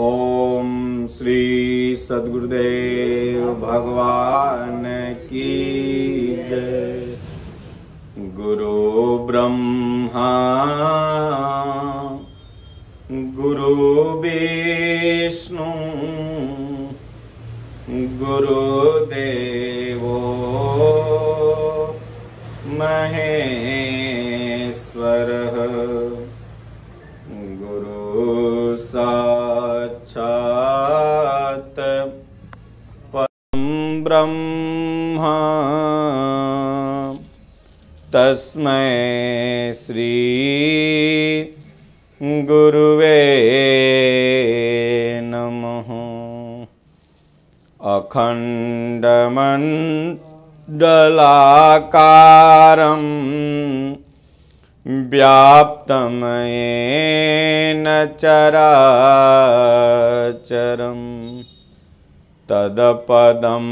ओम श्री सदगुरुदेव भगवान की जय गुरु ब्रह्मा गुरु विष्णु गुरुदेव महे तस्मै श्री गुरुवे नमः अखण्डमण्डलाकारं व्याप्तमयेन चराचरम् तदपदं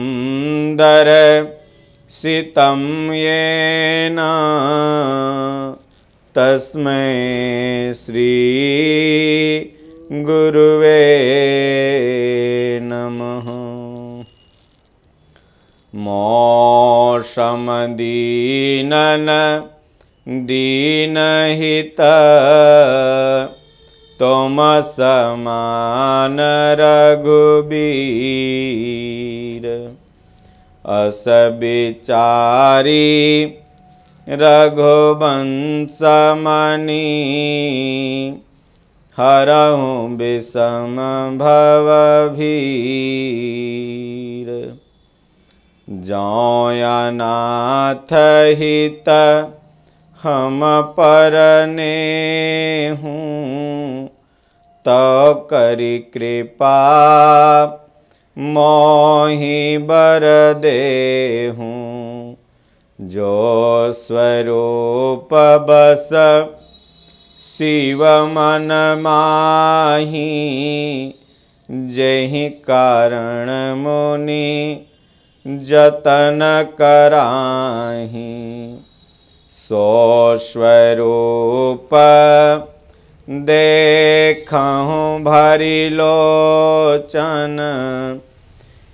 दरशितं येन तस्मै गुरुवे नमः मोषमदीनन दीनहित तुम समान रघुबीर अस विचारी रघुवंश मणि हरहु विषम भव भीर जौयनाथ हित हम परने हूँ करि कृपा मोहि बरदेह जो स्वरूप बस शिव माही जहि कारण मुनि यतन सो स्वरूप देखूं भरी लोचन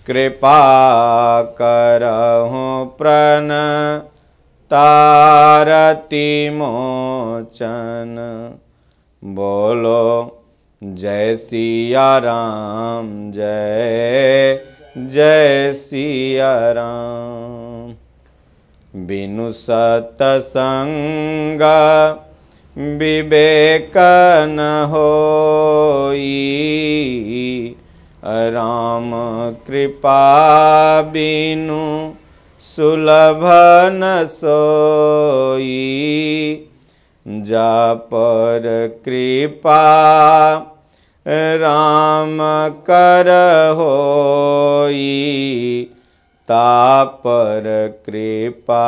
कृपा करहूँ प्रण तारती मोचन बोलो जय सिया राम जय जय सिया राम बिनु सतसंगा होई राम कृपा बिनु सुलभन कृपा राम कर ता तापर कृपा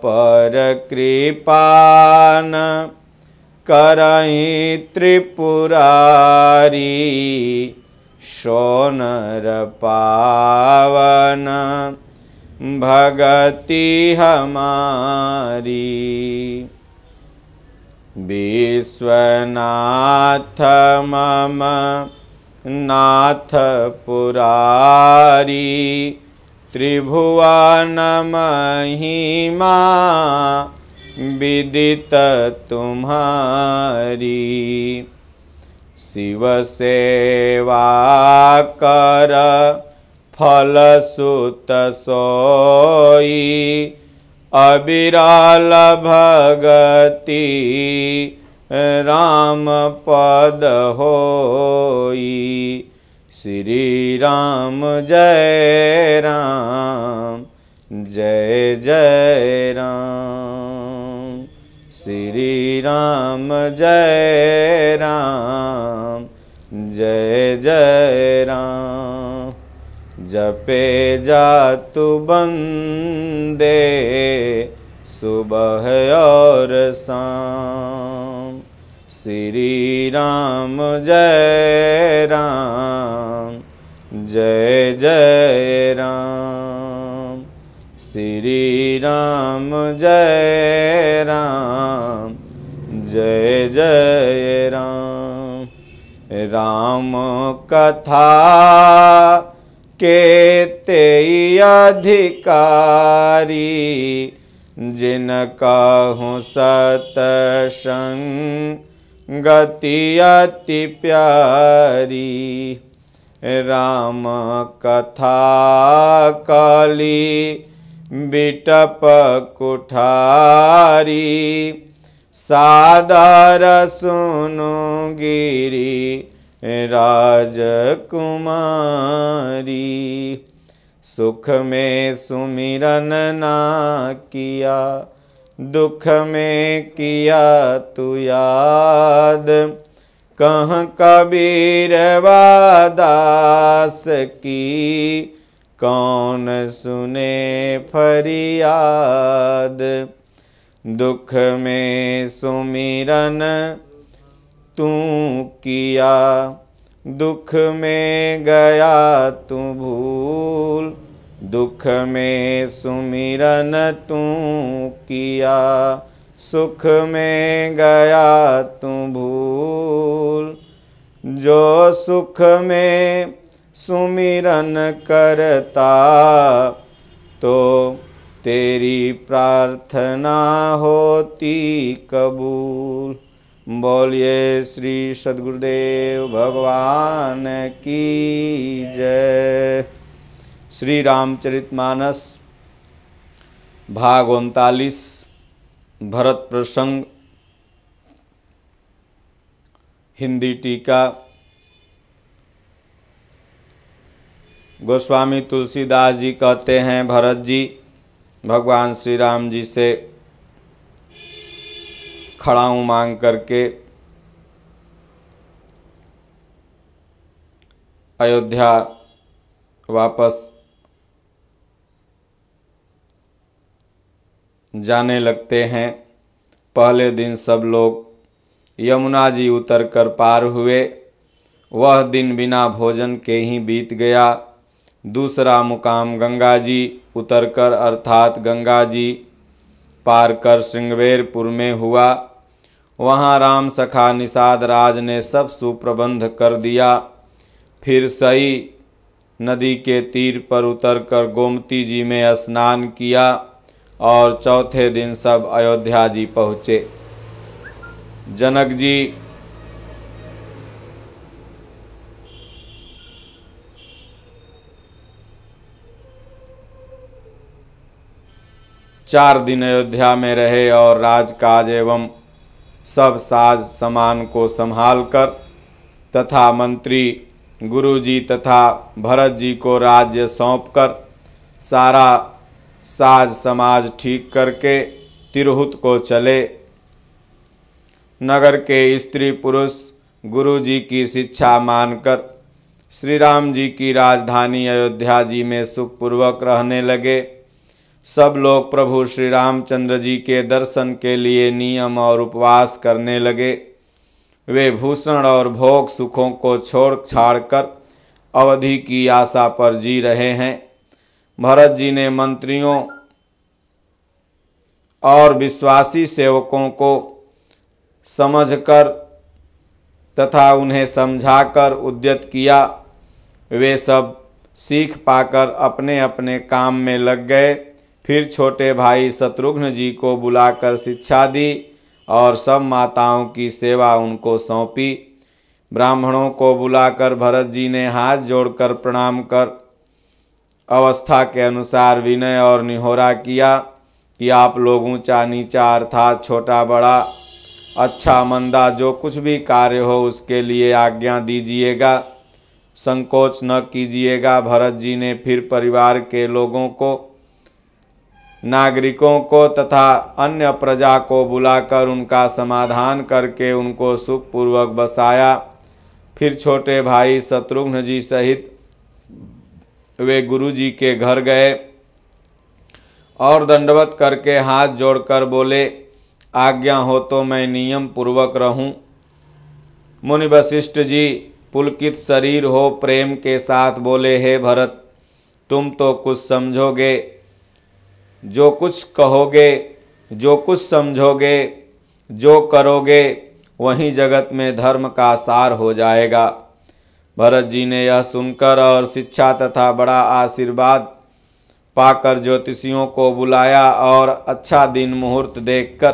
पर कृपान करी त्रिपुरारी सोनर पावन भगति हमारी विश्वनाथ मम नाथ पुरारी त्रिभुवन महिमा विदित तुम्हारी शिव सेवा कर फल सुत सोई अबिराल भगती राम पद होई श्री राम जय राम जय जय राम श्री राम जय राम जय जय राम जपे जातु बंदे सुबह और शाम श्री राम जय राम जय जय राम श्री राम जय राम जय जय राम राम कथा के ते अधिकारी जिनका हूँ सतसंग गति अति प्यारी राम कथा काली बिटप कुठारी सादर सुनो गिरी राजकुमारी सुख में सुमिरन ना किया दुख में किया तू याद कह कबीर वादास की कौन सुने फरियाद दुख में सुमिरन तू किया दुख में गया तू भूल दुख में सुमिरन तू किया सुख में गया तू भूल जो सुख में सुमिरन करता तो तेरी प्रार्थना होती कबूल बोलिए श्री सदगुरुदेव भगवान की जय श्री रामचरित मानस भाग उनतालीस भरत प्रसंग हिंदी टीका गोस्वामी तुलसीदास जी कहते हैं भरत जी भगवान श्री राम जी से खड़ाऊ मांग करके अयोध्या वापस जाने लगते हैं पहले दिन सब लोग यमुना जी उतर कर पार हुए वह दिन बिना भोजन के ही बीत गया दूसरा मुकाम गंगा जी उतर कर अर्थात गंगा जी पार कर श्रृंगवेरपुर में हुआ वहाँ राम सखा निषाद राज ने सब सुप्रबंध कर दिया फिर सही नदी के तीर पर उतर कर गोमती जी में स्नान किया और चौथे दिन सब अयोध्या जी पहुँचे जनक जी चार दिन अयोध्या में रहे और राजकाज एवं सब साज समान को संभाल कर तथा मंत्री गुरुजी तथा भरत जी को राज्य सौंप कर सारा साज समाज ठीक करके तिरहुत को चले नगर के स्त्री पुरुष गुरु जी की शिक्षा मानकर श्री राम जी की राजधानी अयोध्या जी में सुखपूर्वक रहने लगे सब लोग प्रभु श्री रामचंद्र जी के दर्शन के लिए नियम और उपवास करने लगे वे भूषण और भोग सुखों को छोड़ छाड़ कर अवधि की आशा पर जी रहे हैं भरत जी ने मंत्रियों और विश्वासी सेवकों को समझकर तथा उन्हें समझाकर उद्यत किया वे सब सीख पाकर अपने अपने काम में लग गए फिर छोटे भाई शत्रुघ्न जी को बुलाकर शिक्षा दी और सब माताओं की सेवा उनको सौंपी ब्राह्मणों को बुलाकर भरत जी ने हाथ जोड़कर प्रणाम कर अवस्था के अनुसार विनय और निहोरा किया कि आप लोग ऊंचा नीचा अर्थात छोटा बड़ा अच्छा मंदा जो कुछ भी कार्य हो उसके लिए आज्ञा दीजिएगा संकोच न कीजिएगा भरत जी ने फिर परिवार के लोगों को नागरिकों को तथा अन्य प्रजा को बुलाकर उनका समाधान करके उनको सुखपूर्वक बसाया फिर छोटे भाई शत्रुघ्न जी सहित वे गुरु जी के घर गए और दंडवत करके हाथ जोड़कर बोले आज्ञा हो तो मैं नियम पूर्वक रहूं मुनि वशिष्ठ जी पुलकित शरीर हो प्रेम के साथ बोले हे भरत तुम तो कुछ समझोगे जो कुछ कहोगे जो कुछ समझोगे जो करोगे वहीं जगत में धर्म का सार हो जाएगा भरत जी ने यह सुनकर और शिक्षा तथा बड़ा आशीर्वाद पाकर ज्योतिषियों को बुलाया और अच्छा दिन मुहूर्त देखकर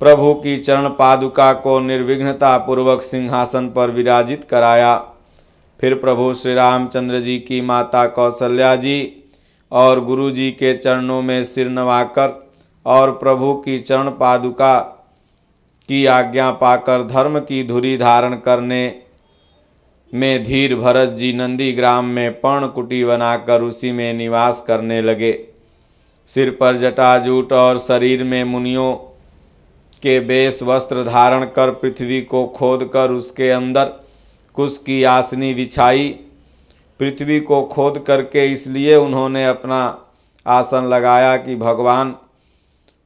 प्रभु की चरण पादुका को निर्विघ्नता पूर्वक सिंहासन पर विराजित कराया फिर प्रभु श्री रामचंद्र जी की माता कौशल्या जी और गुरु जी के चरणों में सिर नवाकर और प्रभु की चरण पादुका की आज्ञा पाकर धर्म की धुरी धारण करने में धीर भरत जी नंदी ग्राम में पर्ण कुटी बनाकर उसी में निवास करने लगे सिर पर जटाजूट और शरीर में मुनियों के बेस वस्त्र धारण कर पृथ्वी को खोद कर उसके अंदर कुश की आसनी बिछाई पृथ्वी को खोद करके इसलिए उन्होंने अपना आसन लगाया कि भगवान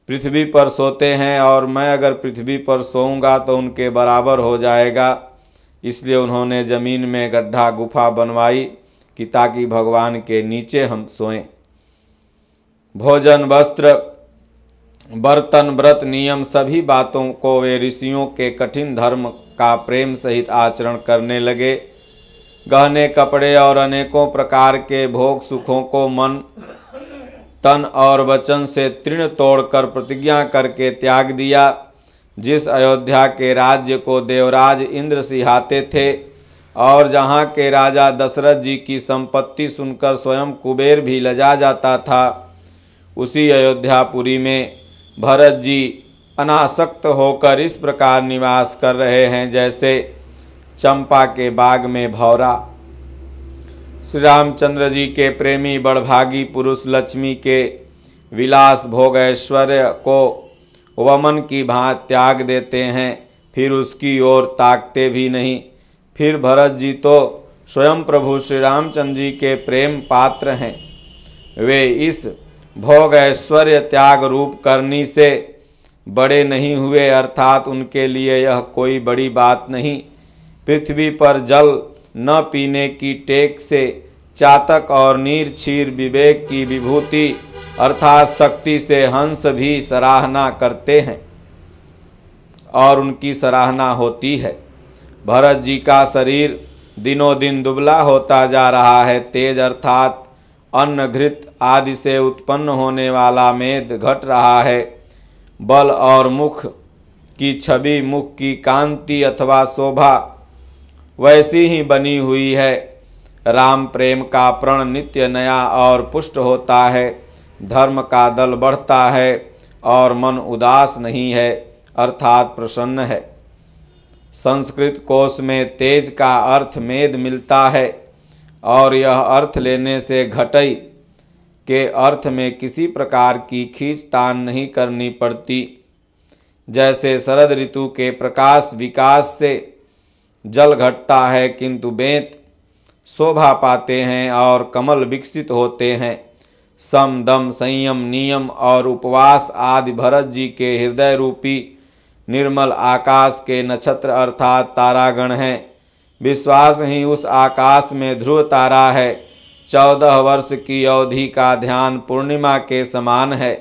पृथ्वी पर सोते हैं और मैं अगर पृथ्वी पर सोऊंगा तो उनके बराबर हो जाएगा इसलिए उन्होंने ज़मीन में गड्ढा गुफा बनवाई कि ताकि भगवान के नीचे हम सोएं भोजन वस्त्र बर्तन व्रत नियम सभी बातों को वे ऋषियों के कठिन धर्म का प्रेम सहित आचरण करने लगे गहने कपड़े और अनेकों प्रकार के भोग सुखों को मन तन और वचन से तृण तोड़कर प्रतिज्ञा करके त्याग दिया जिस अयोध्या के राज्य को देवराज इंद्र सिहाते थे और जहाँ के राजा दशरथ जी की संपत्ति सुनकर स्वयं कुबेर भी लजा जाता था उसी अयोध्यापुरी में भरत जी अनासक्त होकर इस प्रकार निवास कर रहे हैं जैसे चंपा के बाग में भौरा श्री रामचंद्र जी के प्रेमी बड़भागी पुरुष लक्ष्मी के विलास भोग ऐश्वर्य को वमन की भात त्याग देते हैं फिर उसकी ओर ताकते भी नहीं फिर भरत जी तो स्वयं प्रभु श्री रामचंद्र जी के प्रेम पात्र हैं वे इस भोग ऐश्वर्य त्याग रूप करनी से बड़े नहीं हुए अर्थात उनके लिए यह कोई बड़ी बात नहीं पृथ्वी पर जल न पीने की टेक से चातक और नीर छीर विवेक की विभूति अर्थात शक्ति से हंस भी सराहना करते हैं और उनकी सराहना होती है भरत जी का शरीर दिनों दिन दुबला होता जा रहा है तेज अर्थात अन्न घृत आदि से उत्पन्न होने वाला मेद घट रहा है बल और मुख की छवि मुख की कांति अथवा शोभा वैसी ही बनी हुई है राम प्रेम का प्रण नित्य नया और पुष्ट होता है धर्म का दल बढ़ता है और मन उदास नहीं है अर्थात प्रसन्न है संस्कृत कोश में तेज का अर्थ मेद मिलता है और यह अर्थ लेने से घटई के अर्थ में किसी प्रकार की खींचतान नहीं करनी पड़ती जैसे शरद ऋतु के प्रकाश विकास से जल घटता है किंतु बेंत शोभा पाते हैं और कमल विकसित होते हैं सम दम संयम नियम और उपवास आदि भरत जी के हृदय रूपी निर्मल आकाश के नक्षत्र अर्थात तारागण हैं विश्वास ही उस आकाश में ध्रुव तारा है चौदह वर्ष की अवधि का ध्यान पूर्णिमा के समान है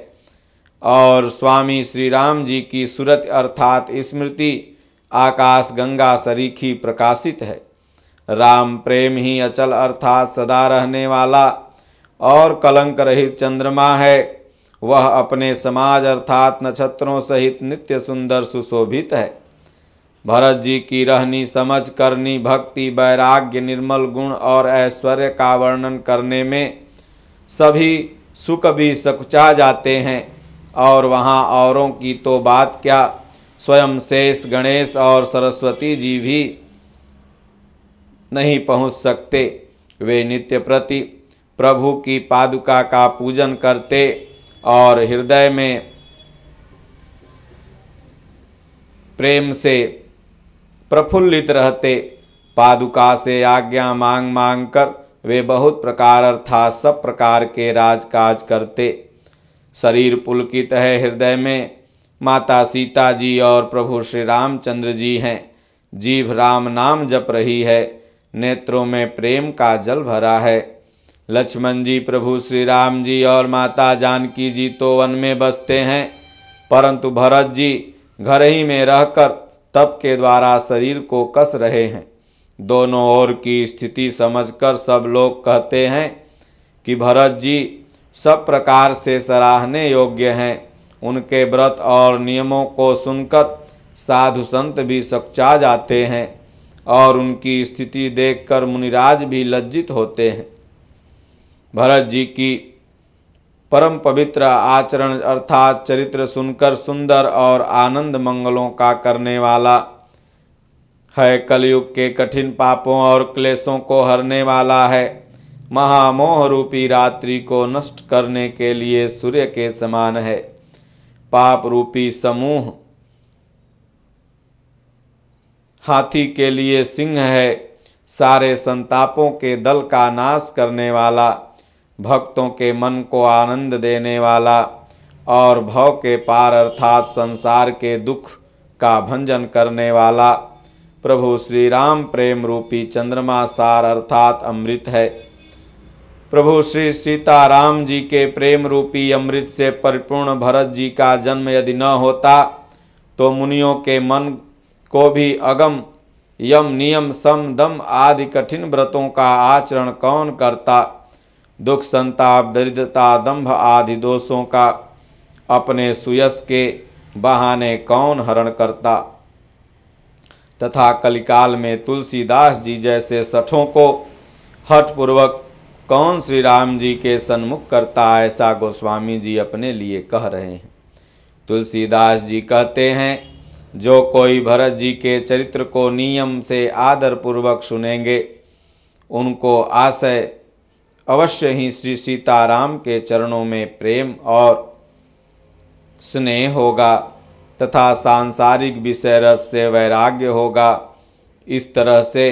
और स्वामी श्री राम जी की सूरत अर्थात स्मृति आकाश गंगा सरीखी प्रकाशित है राम प्रेम ही अचल अर्थात सदा रहने वाला और कलंक रहित चंद्रमा है वह अपने समाज अर्थात नक्षत्रों सहित नित्य सुंदर सुशोभित है भरत जी की रहनी समझ करनी भक्ति वैराग्य निर्मल गुण और ऐश्वर्य का वर्णन करने में सभी सुख भी सकुचा जाते हैं और वहाँ औरों की तो बात क्या स्वयं शेष गणेश और सरस्वती जी भी नहीं पहुँच सकते वे नित्य प्रति प्रभु की पादुका का पूजन करते और हृदय में प्रेम से प्रफुल्लित रहते पादुका से आज्ञा मांग मांग कर वे बहुत प्रकार अर्थात सब प्रकार के राजकाज करते शरीर पुलकित है हृदय में माता सीता जी और प्रभु श्री रामचंद्र जी हैं जीभ राम नाम जप रही है नेत्रों में प्रेम का जल भरा है लक्ष्मण जी प्रभु श्री राम जी और माता जानकी जी तो वन में बसते हैं परंतु भरत जी घर ही में रहकर तप के द्वारा शरीर को कस रहे हैं दोनों ओर की स्थिति समझकर सब लोग कहते हैं कि भरत जी सब प्रकार से सराहने योग्य हैं उनके व्रत और नियमों को सुनकर साधु संत भी सकचा जाते हैं और उनकी स्थिति देखकर मुनिराज भी लज्जित होते हैं भरत जी की परम पवित्र आचरण अर्थात चरित्र सुनकर सुंदर और आनंद मंगलों का करने वाला है कलयुग के कठिन पापों और क्लेशों को हरने वाला है महामोह रूपी रात्रि को नष्ट करने के लिए सूर्य के समान है पाप रूपी समूह हाथी के लिए सिंह है सारे संतापों के दल का नाश करने वाला भक्तों के मन को आनंद देने वाला और भव के पार अर्थात संसार के दुख का भंजन करने वाला प्रभु श्री राम प्रेम रूपी चंद्रमा सार अर्थात अमृत है प्रभु श्री सीताराम जी के प्रेम रूपी अमृत से परिपूर्ण भरत जी का जन्म यदि न होता तो मुनियों के मन को भी अगम यम नियम सम दम आदि कठिन व्रतों का आचरण कौन करता दुख संताप दरिद्रता दंभ आदि दोषों का अपने सुयस के बहाने कौन हरण करता तथा कलिकाल में तुलसीदास जी जैसे सठों को हठपूर्वक कौन श्री राम जी के सन्मुख करता ऐसा गोस्वामी जी अपने लिए कह रहे हैं तुलसीदास जी कहते हैं जो कोई भरत जी के चरित्र को नियम से आदरपूर्वक सुनेंगे उनको आशय अवश्य ही श्री सीताराम के चरणों में प्रेम और स्नेह होगा तथा सांसारिक विषय रस से वैराग्य होगा इस तरह से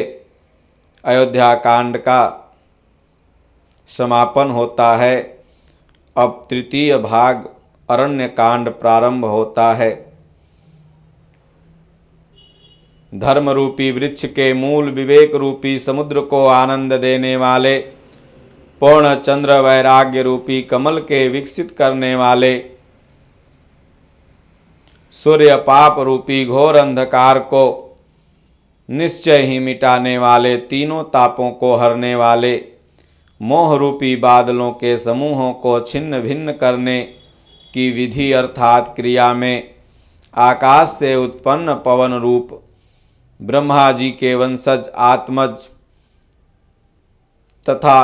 अयोध्या कांड का समापन होता है अब तृतीय भाग अरण्य कांड प्रारंभ होता है धर्मरूपी वृक्ष के मूल विवेक रूपी समुद्र को आनंद देने वाले पूर्ण चंद्र वैराग्य रूपी कमल के विकसित करने वाले सूर्य पाप रूपी घोर अंधकार को निश्चय ही मिटाने वाले तीनों तापों को हरने वाले मोह रूपी बादलों के समूहों को छिन्न भिन्न करने की विधि अर्थात क्रिया में आकाश से उत्पन्न पवन रूप ब्रह्मा जी के वंशज आत्मज तथा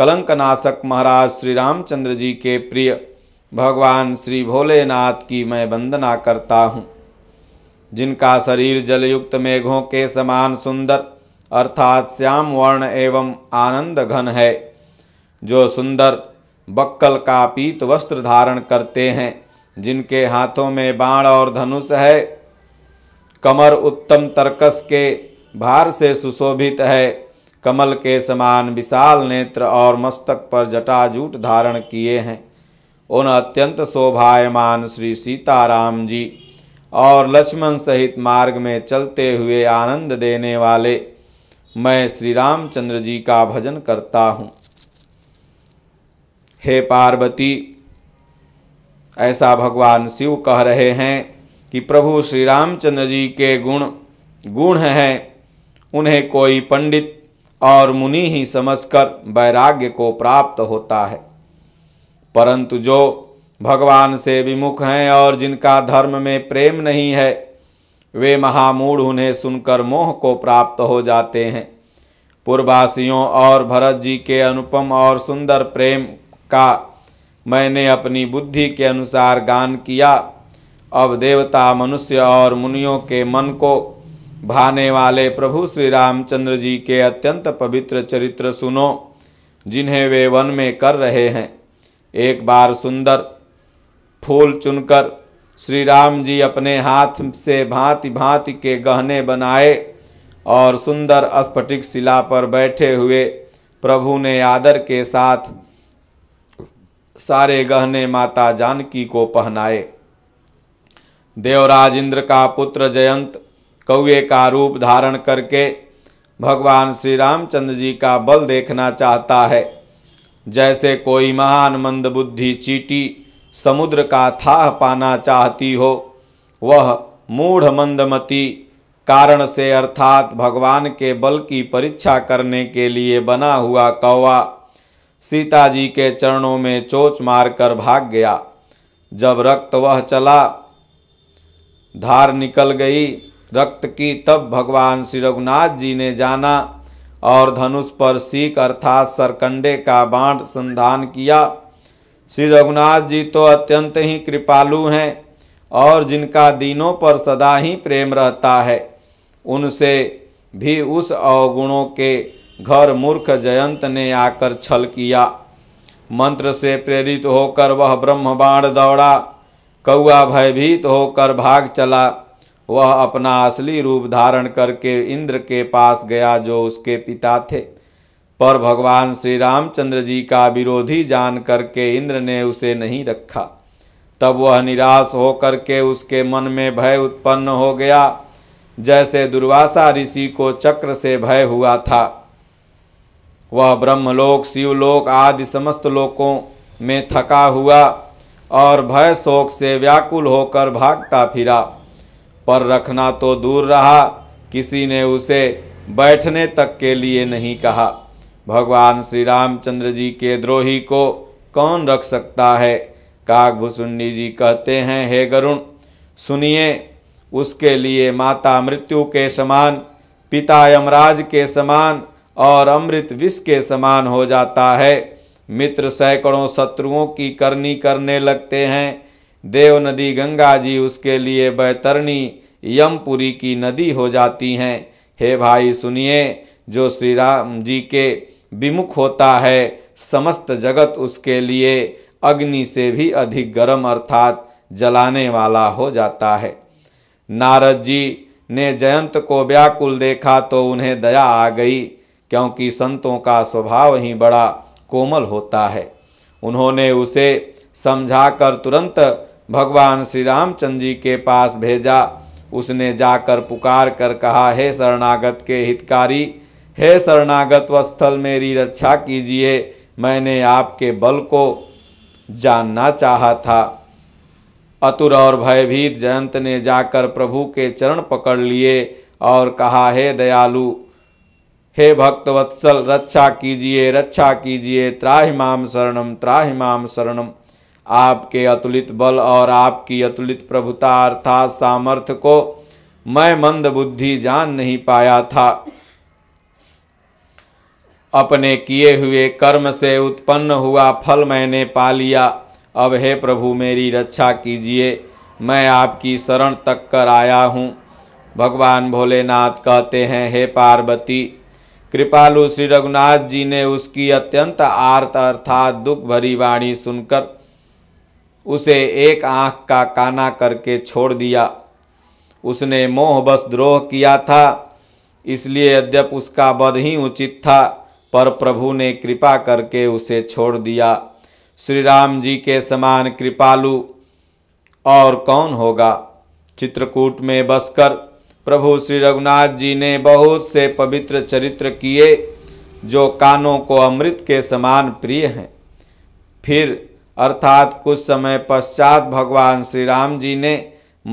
कलंकनाशक महाराज श्री रामचंद्र जी के प्रिय भगवान श्री भोलेनाथ की मैं वंदना करता हूँ जिनका शरीर जलयुक्त मेघों के समान सुंदर अर्थात श्याम वर्ण एवं आनंद घन है जो सुंदर बक्कल का पीत वस्त्र धारण करते हैं जिनके हाथों में बाण और धनुष है कमर उत्तम तर्कस के भार से सुशोभित है कमल के समान विशाल नेत्र और मस्तक पर जटाजूट धारण किए हैं उन अत्यंत शोभायमान श्री सीताराम जी और लक्ष्मण सहित मार्ग में चलते हुए आनंद देने वाले मैं श्री रामचंद्र जी का भजन करता हूँ हे पार्वती ऐसा भगवान शिव कह रहे हैं कि प्रभु श्री रामचंद्र जी के गुण गुण हैं उन्हें कोई पंडित और मुनि ही समझकर वैराग्य को प्राप्त होता है परंतु जो भगवान से विमुख हैं और जिनका धर्म में प्रेम नहीं है वे महामूढ़ उन्हें सुनकर मोह को प्राप्त हो जाते हैं पूर्वासियों और भरत जी के अनुपम और सुंदर प्रेम का मैंने अपनी बुद्धि के अनुसार गान किया अब देवता मनुष्य और मुनियों के मन को भाने वाले प्रभु श्री रामचंद्र जी के अत्यंत पवित्र चरित्र सुनो जिन्हें वे वन में कर रहे हैं एक बार सुंदर फूल चुनकर श्री राम जी अपने हाथ से भांति भांति के गहने बनाए और सुंदर स्फटिक शिला पर बैठे हुए प्रभु ने आदर के साथ सारे गहने माता जानकी को पहनाए देवराज इंद्र का पुत्र जयंत कौए का रूप धारण करके भगवान श्री रामचंद्र जी का बल देखना चाहता है जैसे कोई महान मंदबुद्धि चीटी समुद्र का थाह पाना चाहती हो वह मूढ़ मंदमती कारण से अर्थात भगवान के बल की परीक्षा करने के लिए बना हुआ कौवा सीता जी के चरणों में चोच मारकर भाग गया जब रक्त वह चला धार निकल गई रक्त की तब भगवान श्री रघुनाथ जी ने जाना और धनुष पर सीख अर्थात सरकंडे का बाण संधान किया श्री रघुनाथ जी तो अत्यंत ही कृपालु हैं और जिनका दीनों पर सदा ही प्रेम रहता है उनसे भी उस अवगुणों के घर मूर्ख जयंत ने आकर छल किया मंत्र से प्रेरित होकर वह ब्रह्म बाण दौड़ा कौआ भयभीत होकर भाग चला वह अपना असली रूप धारण करके इंद्र के पास गया जो उसके पिता थे पर भगवान श्री रामचंद्र जी का विरोधी जान करके इंद्र ने उसे नहीं रखा तब वह निराश होकर के उसके मन में भय उत्पन्न हो गया जैसे दुर्वासा ऋषि को चक्र से भय हुआ था वह ब्रह्मलोक शिवलोक आदि समस्त लोकों में थका हुआ और भय शोक से व्याकुल होकर भागता फिरा पर रखना तो दूर रहा किसी ने उसे बैठने तक के लिए नहीं कहा भगवान श्री रामचंद्र जी के द्रोही को कौन रख सकता है काकभुसुंडी जी कहते हैं हे गरुण सुनिए उसके लिए माता मृत्यु के समान पिता यमराज के समान और अमृत विष के समान हो जाता है मित्र सैकड़ों शत्रुओं की करनी करने लगते हैं देव नदी गंगा जी उसके लिए बैतरणी यमपुरी की नदी हो जाती हैं हे भाई सुनिए जो श्री राम जी के विमुख होता है समस्त जगत उसके लिए अग्नि से भी अधिक गर्म अर्थात जलाने वाला हो जाता है नारद जी ने जयंत को व्याकुल देखा तो उन्हें दया आ गई क्योंकि संतों का स्वभाव ही बड़ा कोमल होता है उन्होंने उसे समझाकर तुरंत भगवान श्री रामचंद्र जी के पास भेजा उसने जाकर पुकार कर कहा हे शरणागत के हितकारी हे शरणागत स्थल मेरी रक्षा कीजिए मैंने आपके बल को जानना चाहा था अतुर और भयभीत जयंत ने जाकर प्रभु के चरण पकड़ लिए और कहा हे दयालु हे भक्तवत्सल रक्षा कीजिए रक्षा कीजिए त्राहिमाम शरणम त्राहिमाम शरणम आपके अतुलित बल और आपकी अतुलित प्रभुता अर्थात सामर्थ्य को मैं मंद बुद्धि जान नहीं पाया था अपने किए हुए कर्म से उत्पन्न हुआ फल मैंने पा लिया अब हे प्रभु मेरी रक्षा कीजिए मैं आपकी शरण तक कर आया हूँ भगवान भोलेनाथ कहते हैं हे पार्वती कृपालु श्री रघुनाथ जी ने उसकी अत्यंत आर्त अर्थात दुख भरी वाणी सुनकर उसे एक आँख का काना करके छोड़ दिया उसने मोहबस द्रोह किया था इसलिए यद्यप उसका वध ही उचित था पर प्रभु ने कृपा करके उसे छोड़ दिया श्री राम जी के समान कृपालु और कौन होगा चित्रकूट में बसकर प्रभु श्री रघुनाथ जी ने बहुत से पवित्र चरित्र किए जो कानों को अमृत के समान प्रिय हैं फिर अर्थात कुछ समय पश्चात भगवान श्री राम जी ने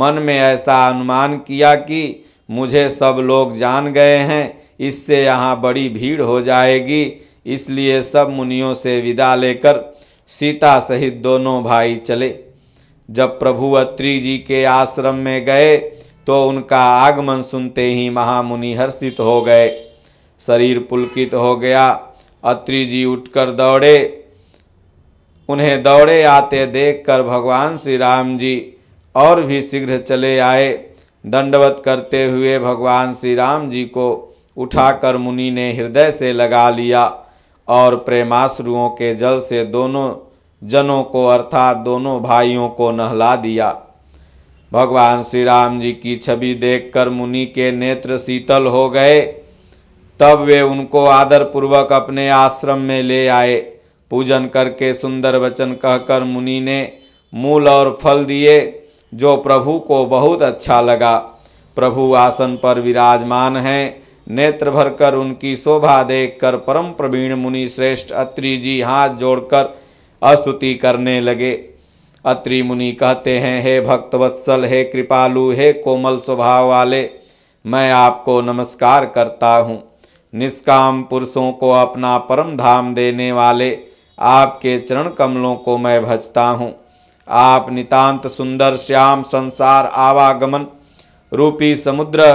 मन में ऐसा अनुमान किया कि मुझे सब लोग जान गए हैं इससे यहाँ बड़ी भीड़ हो जाएगी इसलिए सब मुनियों से विदा लेकर सीता सहित दोनों भाई चले जब प्रभु अत्री जी के आश्रम में गए तो उनका आगमन सुनते ही महामुनि हर्षित हो गए शरीर पुलकित हो गया अत्री जी उठकर दौड़े उन्हें दौड़े आते देखकर भगवान श्री राम जी और भी शीघ्र चले आए दंडवत करते हुए भगवान श्री राम जी को उठाकर मुनि ने हृदय से लगा लिया और प्रेमाश्रुओं के जल से दोनों जनों को अर्थात दोनों भाइयों को नहला दिया भगवान श्री राम जी की छवि देखकर मुनि के नेत्र शीतल हो गए तब वे उनको आदरपूर्वक अपने आश्रम में ले आए पूजन करके सुंदर वचन कहकर मुनि ने मूल और फल दिए जो प्रभु को बहुत अच्छा लगा प्रभु आसन पर विराजमान हैं नेत्र भरकर उनकी शोभा देखकर परम प्रवीण मुनि श्रेष्ठ अत्रि जी हाथ जोड़कर स्तुति करने लगे अत्रि मुनि कहते हैं हे भक्तवत्सल हे कृपालु हे कोमल स्वभाव वाले मैं आपको नमस्कार करता हूँ निष्काम पुरुषों को अपना परम धाम देने वाले आपके चरण कमलों को मैं भजता हूँ आप नितांत सुंदर श्याम संसार आवागमन रूपी समुद्र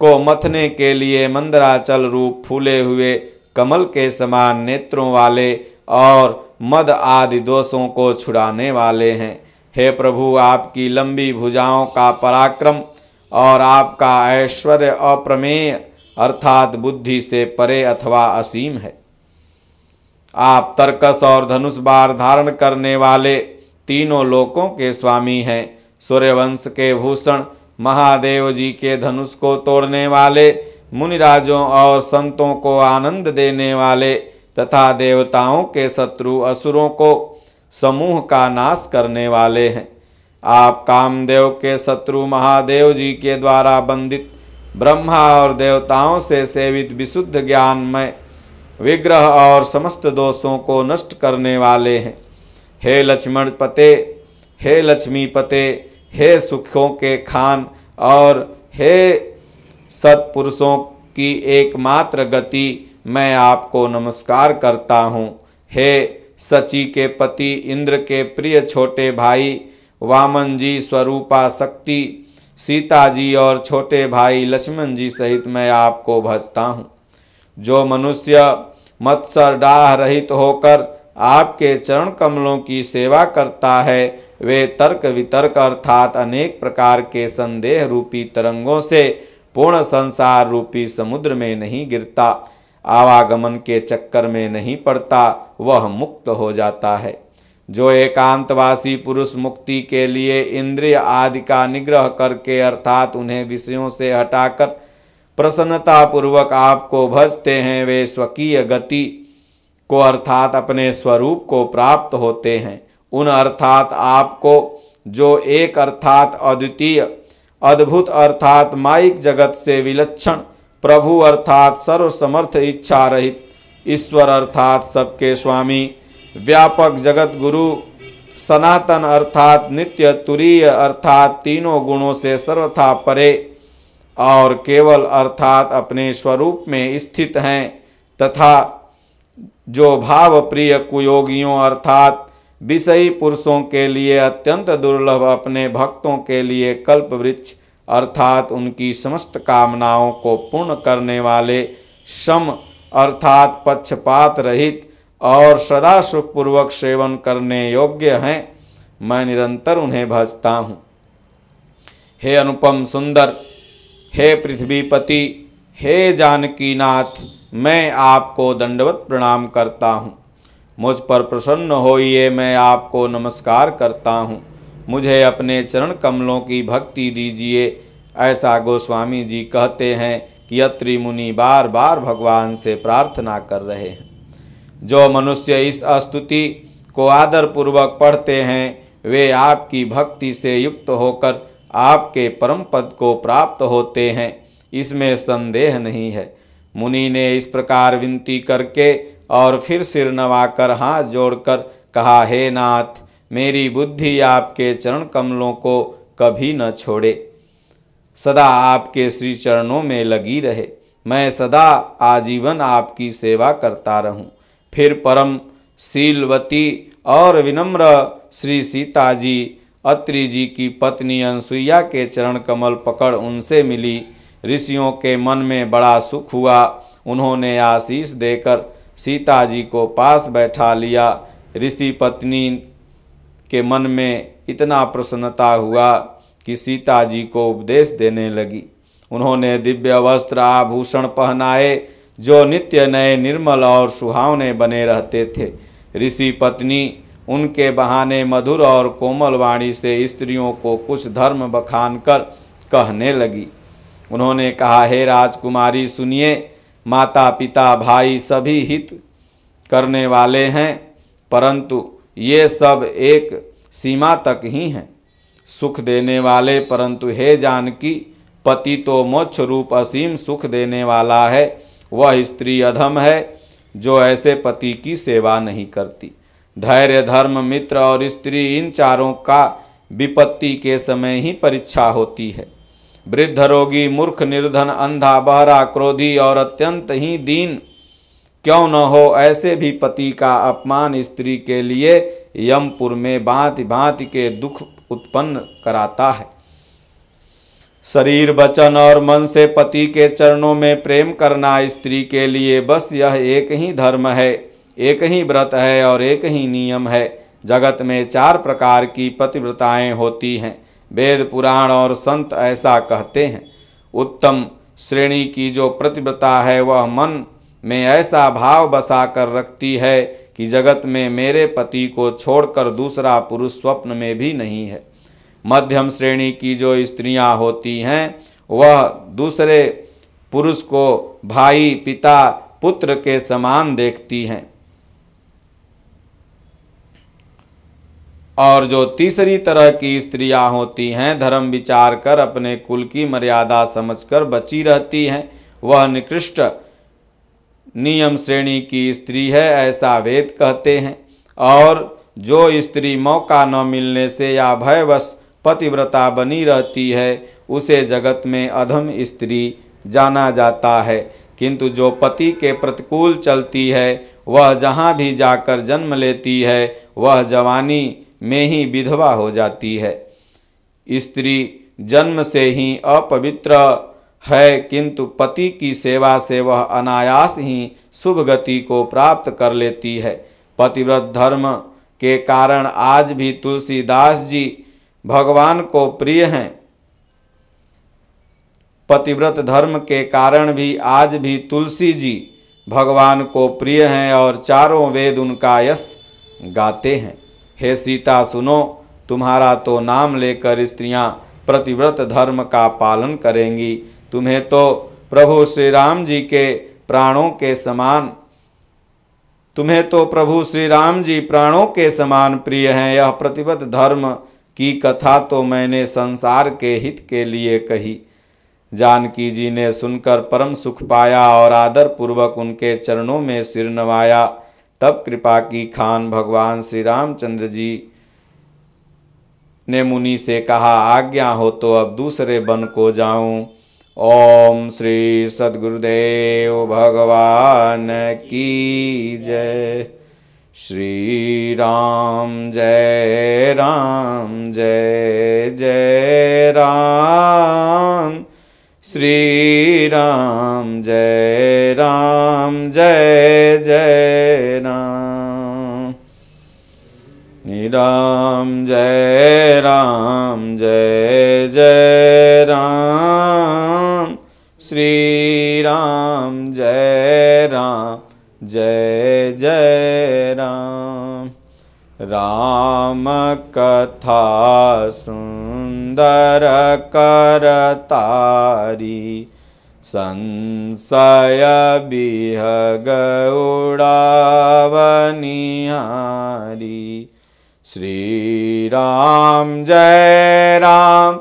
को मथने के लिए मंदराचल रूप फूले हुए कमल के समान नेत्रों वाले और मद आदि दोषों को छुड़ाने वाले हैं हे प्रभु आपकी लंबी भुजाओं का पराक्रम और आपका ऐश्वर्य अप्रमेय अर्थात बुद्धि से परे अथवा असीम है आप तर्कस और धनुष बार धारण करने वाले तीनों लोकों के स्वामी हैं सूर्यवंश के भूषण महादेव जी के धनुष को तोड़ने वाले मुनिराजों और संतों को आनंद देने वाले तथा देवताओं के शत्रु असुरों को समूह का नाश करने वाले हैं आप कामदेव के शत्रु महादेव जी के द्वारा बंधित ब्रह्मा और देवताओं से सेवित विशुद्ध ज्ञानमय विग्रह और समस्त दोषों को नष्ट करने वाले हैं हे लक्ष्मण पते हे लक्ष्मी पते हे सुखों के खान और हे सत्पुरुषों की एकमात्र गति मैं आपको नमस्कार करता हूँ हे सची के पति इंद्र के प्रिय छोटे भाई वामन जी स्वरूपा शक्ति सीता जी और छोटे भाई लक्ष्मण जी सहित मैं आपको भजता हूँ जो मनुष्य मत्सर डाह रहित होकर आपके चरण कमलों की सेवा करता है वे तर्क वितर्क अर्थात अनेक प्रकार के संदेह रूपी तरंगों से पूर्ण संसार रूपी समुद्र में नहीं गिरता आवागमन के चक्कर में नहीं पड़ता वह मुक्त हो जाता है जो एकांतवासी पुरुष मुक्ति के लिए इंद्रिय आदि का निग्रह करके अर्थात उन्हें विषयों से हटाकर प्रसन्नतापूर्वक आपको भजते हैं वे स्वकीय गति को अर्थात अपने स्वरूप को प्राप्त होते हैं उन अर्थात आपको जो एक अर्थात अद्वितीय अद्भुत अर्थात माइक जगत से विलक्षण प्रभु अर्थात सर्वसमर्थ इच्छा रहित ईश्वर अर्थात सबके स्वामी व्यापक जगत गुरु सनातन अर्थात नित्य तुरीय अर्थात तीनों गुणों से सर्वथा परे और केवल अर्थात अपने स्वरूप में स्थित हैं तथा जो भाव प्रिय कुयोगियों अर्थात विषयी पुरुषों के लिए अत्यंत दुर्लभ अपने भक्तों के लिए कल्प वृक्ष अर्थात उनकी समस्त कामनाओं को पूर्ण करने वाले सम अर्थात पक्षपात रहित और सदा सुखपूर्वक सेवन करने योग्य हैं मैं निरंतर उन्हें भजता हूँ हे अनुपम सुंदर हे पृथ्वीपति हे जानकीनाथ मैं आपको दंडवत प्रणाम करता हूँ मुझ पर प्रसन्न होइए मैं आपको नमस्कार करता हूँ मुझे अपने चरण कमलों की भक्ति दीजिए ऐसा गोस्वामी जी कहते हैं कि अत्रि मुनि बार बार भगवान से प्रार्थना कर रहे हैं जो मनुष्य इस स्तुति को आदरपूर्वक पढ़ते हैं वे आपकी भक्ति से युक्त होकर आपके परम पद को प्राप्त होते हैं इसमें संदेह नहीं है मुनि ने इस प्रकार विनती करके और फिर सिर नवाकर हाथ जोड़कर कहा हे नाथ मेरी बुद्धि आपके चरण कमलों को कभी न छोड़े सदा आपके श्री चरणों में लगी रहे मैं सदा आजीवन आपकी सेवा करता रहूं फिर परम शीलवती और विनम्र श्री सीता जी अत्रि जी की पत्नी अनसुईया के चरण कमल पकड़ उनसे मिली ऋषियों के मन में बड़ा सुख हुआ उन्होंने आशीष देकर सीता जी को पास बैठा लिया ऋषि पत्नी के मन में इतना प्रसन्नता हुआ कि सीता जी को उपदेश देने लगी उन्होंने दिव्य वस्त्र आभूषण पहनाए जो नित्य नए निर्मल और सुहावने बने रहते थे ऋषि पत्नी उनके बहाने मधुर और कोमल वाणी से स्त्रियों को कुछ धर्म बखान कर कहने लगी उन्होंने कहा हे राजकुमारी सुनिए माता पिता भाई सभी हित करने वाले हैं परंतु ये सब एक सीमा तक ही हैं सुख देने वाले परंतु हे जानकी पति तो मोक्ष रूप असीम सुख देने वाला है वह स्त्री अधम है जो ऐसे पति की सेवा नहीं करती धैर्य धर्म मित्र और स्त्री इन चारों का विपत्ति के समय ही परीक्षा होती है वृद्ध रोगी मूर्ख निर्धन अंधा बहरा क्रोधी और अत्यंत ही दीन क्यों न हो ऐसे भी पति का अपमान स्त्री के लिए यमपुर में भांति भांति के दुख उत्पन्न कराता है शरीर वचन और मन से पति के चरणों में प्रेम करना स्त्री के लिए बस यह एक ही धर्म है एक ही व्रत है और एक ही नियम है जगत में चार प्रकार की पतिव्रताएँ होती हैं वेद पुराण और संत ऐसा कहते हैं उत्तम श्रेणी की जो प्रतिव्रता है वह मन में ऐसा भाव बसा कर रखती है कि जगत में मेरे पति को छोड़कर दूसरा पुरुष स्वप्न में भी नहीं है मध्यम श्रेणी की जो स्त्रियां होती हैं वह दूसरे पुरुष को भाई पिता पुत्र के समान देखती हैं और जो तीसरी तरह की स्त्रियां होती हैं धर्म विचार कर अपने कुल की मर्यादा समझकर बची रहती हैं वह निकृष्ट नियम श्रेणी की स्त्री है ऐसा वेद कहते हैं और जो स्त्री मौका न मिलने से या भयवश पतिव्रता बनी रहती है उसे जगत में अधम स्त्री जाना जाता है किंतु जो पति के प्रतिकूल चलती है वह जहाँ भी जाकर जन्म लेती है वह जवानी में ही विधवा हो जाती है स्त्री जन्म से ही अपवित्र है किंतु पति की सेवा से वह अनायास ही शुभ गति को प्राप्त कर लेती है पतिव्रत धर्म के कारण आज भी तुलसीदास जी भगवान को प्रिय हैं पतिव्रत धर्म के कारण भी आज भी तुलसी जी भगवान को प्रिय हैं और चारों वेद उनका यश गाते हैं हे सीता सुनो तुम्हारा तो नाम लेकर स्त्रियां प्रतिव्रत धर्म का पालन करेंगी तुम्हें तो प्रभु श्री राम जी के प्राणों के समान तुम्हें तो प्रभु श्री राम जी प्राणों के समान प्रिय हैं यह प्रतिबद्ध धर्म की कथा तो मैंने संसार के हित के लिए कही जानकी जी ने सुनकर परम सुख पाया और आदर पूर्वक उनके चरणों में सिर नवाया तब कृपा की खान भगवान श्री रामचंद्र जी ने मुनि से कहा आज्ञा हो तो अब दूसरे वन को जाऊं ओम श्री सदगुरुदेव भगवान की जय श्री राम जय राम जय जय राम, जै राम श्रीराम जय राम जय जय राम राम जय राम जय जय राम श्रीराम जय राम जय जय राम कथा सुन दरकरतारि संसयविहगौ श्री श्रीराम जय राम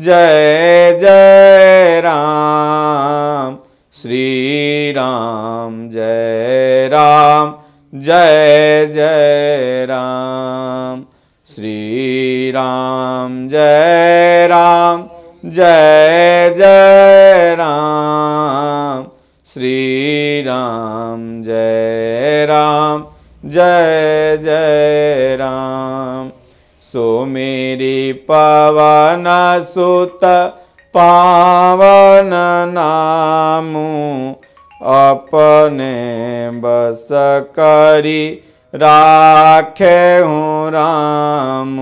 जय जय राम श्रीराम जय राम जय जय राम श्री राम जय राम जय जय राम श्री राम जय राम जय जय राम सो मेरी पवन सुत पावन नामु अपने बस करी राखे हूँ राम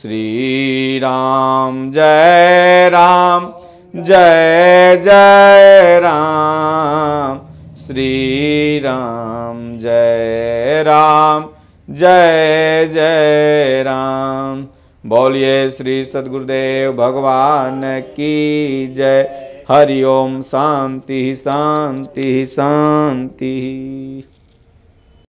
श्री राम जय राम जय जय राम श्री राम जय राम जय जय राम बोलिए श्री सदगुरुदेव भगवान की जय हरिओम शांति शांति शांति